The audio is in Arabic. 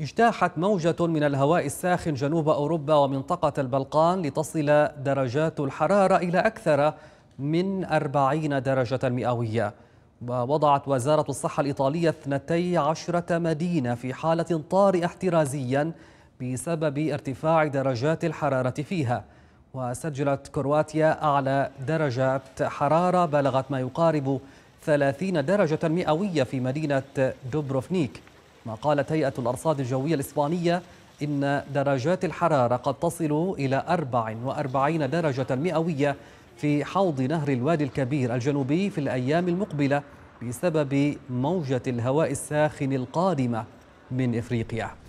اجتاحت موجة من الهواء الساخن جنوب أوروبا ومنطقة البلقان لتصل درجات الحرارة إلى أكثر من 40 درجة مئوية ووضعت وزارة الصحة الإيطالية 12 مدينة في حالة طارئة احترازيا بسبب ارتفاع درجات الحرارة فيها وسجلت كرواتيا أعلى درجات حرارة بلغت ما يقارب 30 درجة مئوية في مدينة دوبروفنيك ما قالت هيئة الأرصاد الجوية الإسبانية إن درجات الحرارة قد تصل إلى 44 درجة مئوية في حوض نهر الوادي الكبير الجنوبي في الأيام المقبلة بسبب موجة الهواء الساخن القادمة من إفريقيا